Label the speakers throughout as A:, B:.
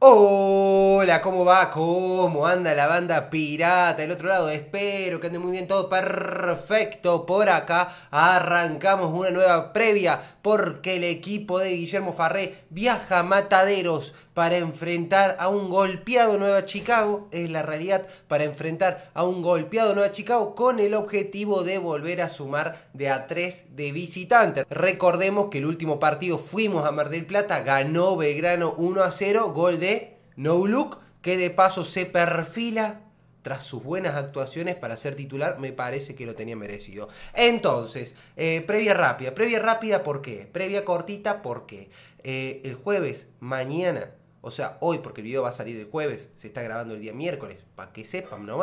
A: Oh. Hola, ¿cómo va? ¿Cómo anda la banda pirata? Del otro lado, espero que ande muy bien todo perfecto por acá. Arrancamos una nueva previa porque el equipo de Guillermo Farré viaja a Mataderos para enfrentar a un golpeado Nueva Chicago, es la realidad, para enfrentar a un golpeado Nueva Chicago con el objetivo de volver a sumar de a tres de visitantes. Recordemos que el último partido fuimos a Mar del Plata, ganó Belgrano 1 a 0, gol de no Look, que de paso se perfila tras sus buenas actuaciones para ser titular, me parece que lo tenía merecido. Entonces, eh, previa rápida. Previa rápida, ¿por qué? Previa cortita, ¿por qué? Eh, el jueves, mañana, o sea, hoy, porque el video va a salir el jueves, se está grabando el día miércoles, para que sepan no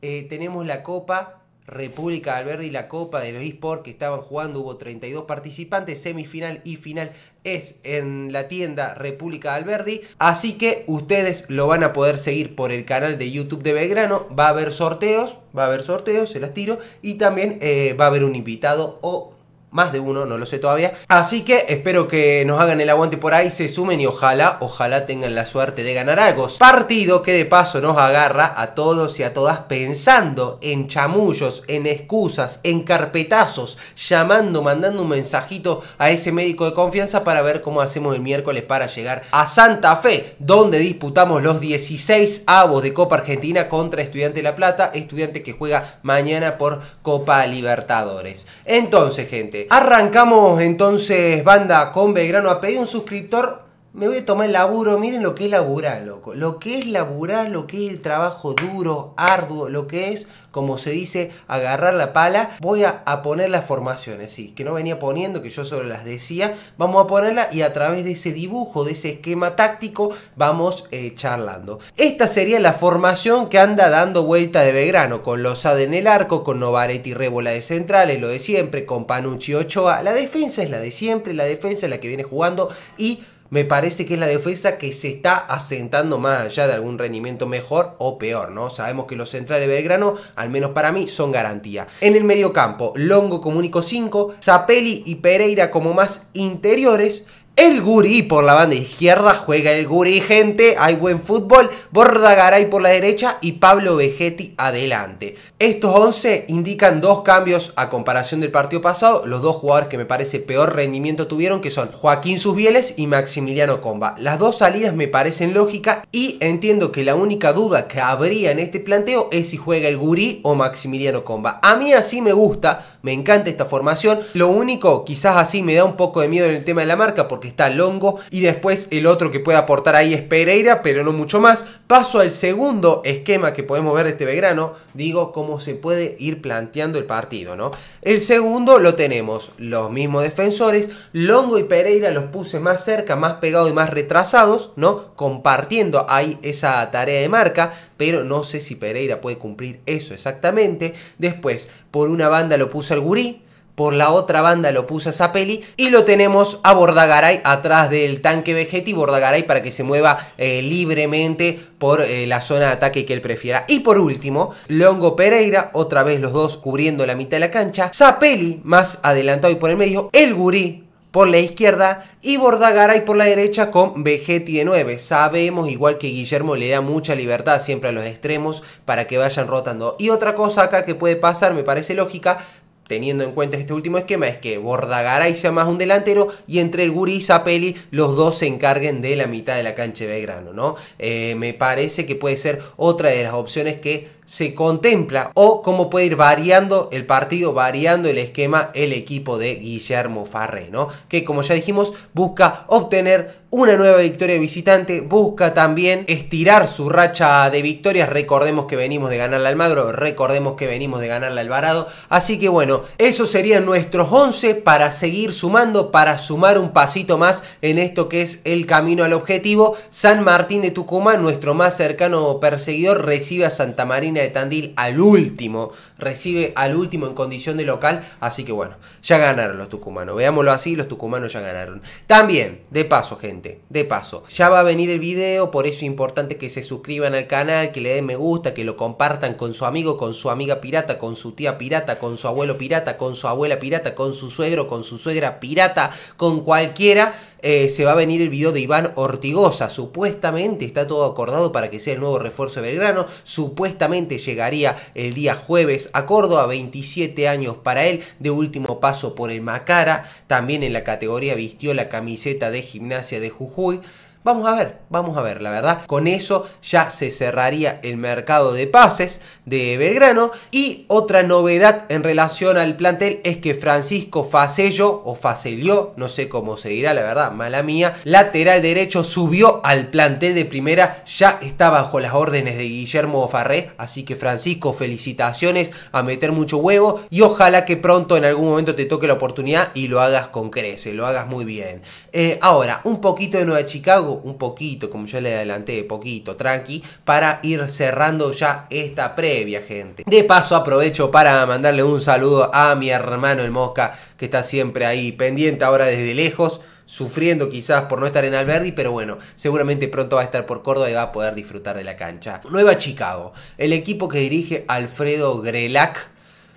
A: eh, tenemos la Copa República de y la Copa de los eSports que estaban jugando, hubo 32 participantes, semifinal y final es en la tienda República Alberdi, así que ustedes lo van a poder seguir por el canal de YouTube de Belgrano, va a haber sorteos, va a haber sorteos, se las tiro, y también eh, va a haber un invitado o más de uno, no lo sé todavía. Así que espero que nos hagan el aguante por ahí, se sumen y ojalá, ojalá tengan la suerte de ganar algo. Partido que de paso nos agarra a todos y a todas pensando en chamullos, en excusas, en carpetazos, llamando, mandando un mensajito a ese médico de confianza para ver cómo hacemos el miércoles para llegar a Santa Fe, donde disputamos los 16 avos de Copa Argentina contra Estudiante La Plata, estudiante que juega mañana por Copa Libertadores. Entonces, gente, Arrancamos entonces, banda, con Belgrano pedir un suscriptor me voy a tomar el laburo, miren lo que es laburar, loco. Lo que es laburar, lo que es el trabajo duro, arduo, lo que es, como se dice, agarrar la pala. Voy a, poner las formaciones, sí, que no venía poniendo, que yo solo las decía. Vamos a ponerla y a través de ese dibujo, de ese esquema táctico, vamos eh, charlando. Esta sería la formación que anda dando vuelta de Begrano. con AD en el arco, con Novaretti y Rébola de centrales, lo de siempre, con Panucci Ochoa. La defensa es la de siempre, la defensa es la que viene jugando y me parece que es la defensa que se está asentando más allá de algún rendimiento mejor o peor, ¿no? Sabemos que los centrales Belgrano, al menos para mí, son garantía. En el medio campo, Longo como único 5, Zapelli y Pereira como más interiores, el Gurí por la banda izquierda juega el Gurí, gente. Hay buen fútbol. Bordagaray por la derecha y Pablo Vegetti adelante. Estos 11 indican dos cambios a comparación del partido pasado. Los dos jugadores que me parece peor rendimiento tuvieron que son Joaquín Susbieles y Maximiliano Comba. Las dos salidas me parecen lógicas y entiendo que la única duda que habría en este planteo es si juega el Gurí o Maximiliano Comba. A mí así me gusta, me encanta esta formación. Lo único, quizás así me da un poco de miedo en el tema de la marca porque está Longo y después el otro que puede aportar ahí es Pereira, pero no mucho más. Paso al segundo esquema que podemos ver de este Belgrano, digo cómo se puede ir planteando el partido, ¿no? El segundo lo tenemos, los mismos defensores, Longo y Pereira los puse más cerca, más pegados y más retrasados, ¿no? Compartiendo ahí esa tarea de marca, pero no sé si Pereira puede cumplir eso exactamente. Después, por una banda lo puse al Gurí, por la otra banda lo puso a Zapelli y lo tenemos a Bordagaray atrás del tanque Vegetti, Bordagaray para que se mueva eh, libremente por eh, la zona de ataque que él prefiera. Y por último, Longo Pereira, otra vez los dos cubriendo la mitad de la cancha, Zapelli más adelantado y por el medio, el Gurí por la izquierda y Bordagaray por la derecha con Vegetti de 9. Sabemos, igual que Guillermo, le da mucha libertad siempre a los extremos para que vayan rotando. Y otra cosa acá que puede pasar, me parece lógica, teniendo en cuenta este último esquema, es que Bordagaray sea más un delantero y entre el Guri y Zapelli los dos se encarguen de la mitad de la cancha de grano, ¿no? Eh, me parece que puede ser otra de las opciones que se contempla o cómo puede ir variando el partido, variando el esquema, el equipo de Guillermo Farré, ¿no? Que como ya dijimos, busca obtener una nueva victoria visitante, busca también estirar su racha de victorias, recordemos que venimos de ganar al Almagro, recordemos que venimos de ganar al Alvarado, así que bueno, esos serían nuestros 11 para seguir sumando, para sumar un pasito más en esto que es el camino al objetivo, San Martín de Tucumán, nuestro más cercano perseguidor, recibe a Santa Marina de Tandil al último, recibe al último en condición de local, así que bueno, ya ganaron los tucumanos, veámoslo así, los tucumanos ya ganaron. También, de paso gente, de paso, ya va a venir el video, por eso es importante que se suscriban al canal, que le den me gusta, que lo compartan con su amigo, con su amiga pirata, con su tía pirata, con su abuelo pirata, con su abuela pirata, con su suegro, con su suegra pirata, con cualquiera. Eh, se va a venir el video de Iván Ortigosa, supuestamente está todo acordado para que sea el nuevo refuerzo de Belgrano, supuestamente llegaría el día jueves a Córdoba, 27 años para él, de último paso por el Macara, también en la categoría vistió la camiseta de gimnasia de Jujuy. Vamos a ver, vamos a ver, la verdad. Con eso ya se cerraría el mercado de pases de Belgrano. Y otra novedad en relación al plantel es que Francisco Facello, o Facelió, no sé cómo se dirá, la verdad, mala mía, lateral derecho subió al plantel de primera, ya está bajo las órdenes de Guillermo Farré. Así que Francisco, felicitaciones a meter mucho huevo y ojalá que pronto en algún momento te toque la oportunidad y lo hagas con crece, lo hagas muy bien. Eh, ahora, un poquito de Nueva Chicago un poquito, como ya le adelanté, poquito, tranqui, para ir cerrando ya esta previa, gente. De paso aprovecho para mandarle un saludo a mi hermano el Mosca, que está siempre ahí pendiente ahora desde lejos sufriendo quizás por no estar en Alberdi, pero bueno, seguramente pronto va a estar por Córdoba y va a poder disfrutar de la cancha. Nueva Chicago, el equipo que dirige Alfredo Grelac,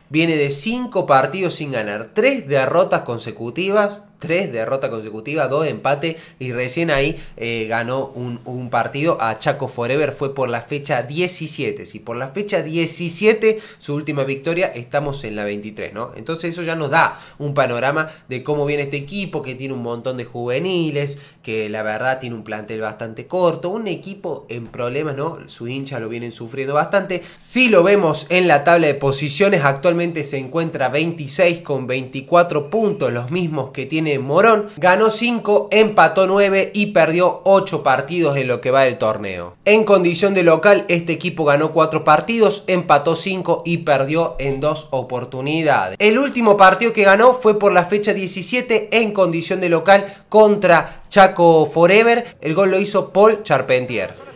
A: viene de 5 partidos sin ganar, 3 derrotas consecutivas, tres derrotas consecutivas, dos empates y recién ahí eh, ganó un, partido a Chaco Forever, fue por la fecha 17, si por la fecha 17 su última victoria estamos en la 23, ¿no? Entonces eso ya nos da un panorama de cómo viene este equipo, que tiene un montón de juveniles, que la verdad tiene un plantel bastante corto, un equipo en problemas, ¿no? Su hincha lo vienen sufriendo bastante, si lo vemos en la tabla de posiciones actualmente se encuentra 26 con 24 puntos, los mismos que tiene Morón, ganó 5, empató 9 y perdió 8 partidos en lo que va del torneo. En condición de local, este equipo ganó 4 partidos, empató 5 y perdió en 2 oportunidades. El último partido que ganó fue por la fecha 17 en condición de local contra Chaco Forever. El gol lo hizo Paul Charpentier.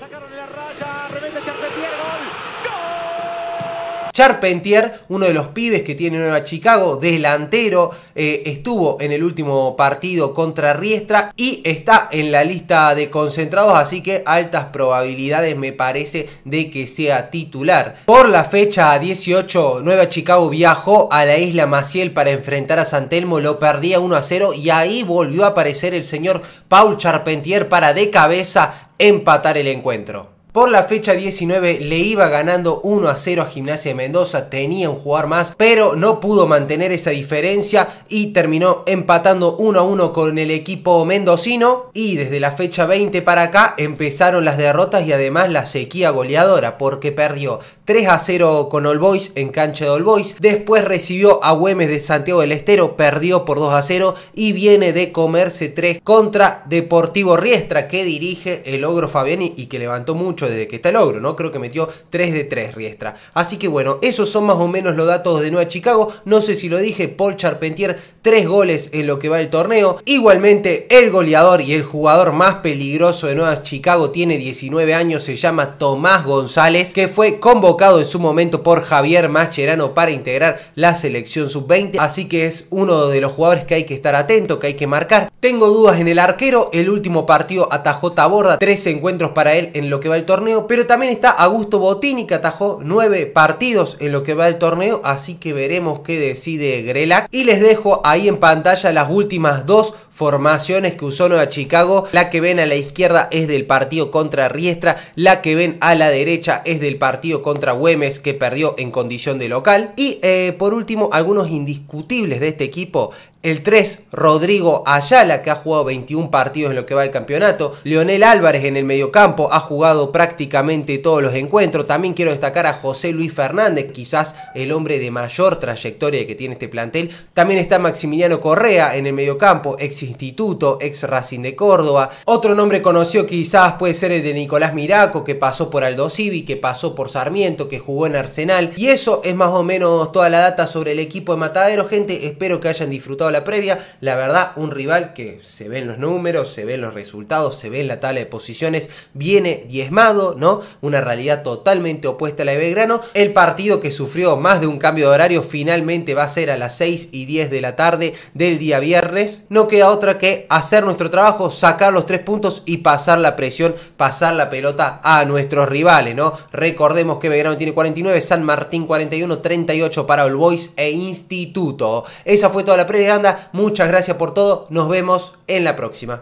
A: Charpentier, uno de los pibes que tiene Nueva Chicago, delantero, eh, estuvo en el último partido contra Riestra y está en la lista de concentrados, así que altas probabilidades me parece de que sea titular. Por la fecha 18, Nueva Chicago viajó a la isla Maciel para enfrentar a Santelmo lo perdía 1 a 0 y ahí volvió a aparecer el señor Paul Charpentier para de cabeza empatar el encuentro. Por la fecha 19 le iba ganando 1 a 0 a Gimnasia de Mendoza, tenía un jugador más, pero no pudo mantener esa diferencia y terminó empatando 1 a 1 con el equipo mendocino. Y desde la fecha 20 para acá empezaron las derrotas y además la sequía goleadora, porque perdió 3 a 0 con All Boys en cancha de All Boys, después recibió a Güemes de Santiago del Estero, perdió por 2 a 0 y viene de comerse 3 contra Deportivo Riestra que dirige el Ogro Fabiani y que levantó mucho desde que está el ogro, ¿no? Creo que metió 3 de 3 Riestra. Así que bueno, esos son más o menos los datos de Nueva Chicago. No sé si lo dije, Paul Charpentier, 3 goles en lo que va el torneo. Igualmente, el goleador y el jugador más peligroso de Nueva Chicago tiene 19 años, se llama Tomás González, que fue convocado en su momento por Javier Mascherano para integrar la selección sub-20. Así que es uno de los jugadores que hay que estar atento, que hay que marcar. Tengo dudas en el arquero, el último partido atajó Taborda, 3 encuentros para él en lo que va el torneo pero también está Augusto Botini que atajó nueve partidos en lo que va el torneo, así que veremos qué decide Grelac. Y les dejo ahí en pantalla las últimas dos formaciones que usó Nueva Chicago. La que ven a la izquierda es del partido contra Riestra. La que ven a la derecha es del partido contra Güemes que perdió en condición de local. Y eh, por último, algunos indiscutibles de este equipo. El 3, Rodrigo Ayala, que ha jugado 21 partidos en lo que va el campeonato. Leonel Álvarez en el mediocampo, ha jugado prácticamente todos los encuentros. También quiero destacar a José Luis Fernández, quizás el hombre de mayor trayectoria que tiene este plantel. También está Maximiliano Correa en el mediocampo, ex instituto, ex Racing de Córdoba. Otro nombre conocido quizás puede ser el de Nicolás Miraco, que pasó por Aldo Civi, que pasó por Sarmiento, que jugó en Arsenal. Y eso es más o menos toda la data sobre el equipo de Matadero. Gente, espero que hayan disfrutado la previa. La verdad, un rival que se ven los números, se ven los resultados, se ve en la tabla de posiciones, viene diezmado, ¿no? Una realidad totalmente opuesta a la de Belgrano. El partido que sufrió más de un cambio de horario finalmente va a ser a las 6 y 10 de la tarde del día viernes. No queda otra que hacer nuestro trabajo, sacar los tres puntos y pasar la presión, pasar la pelota a nuestros rivales, ¿no? Recordemos que Belgrano tiene 49, San Martín 41, 38 para All Boys e Instituto. Esa fue toda la previa Muchas gracias por todo. Nos vemos en la próxima.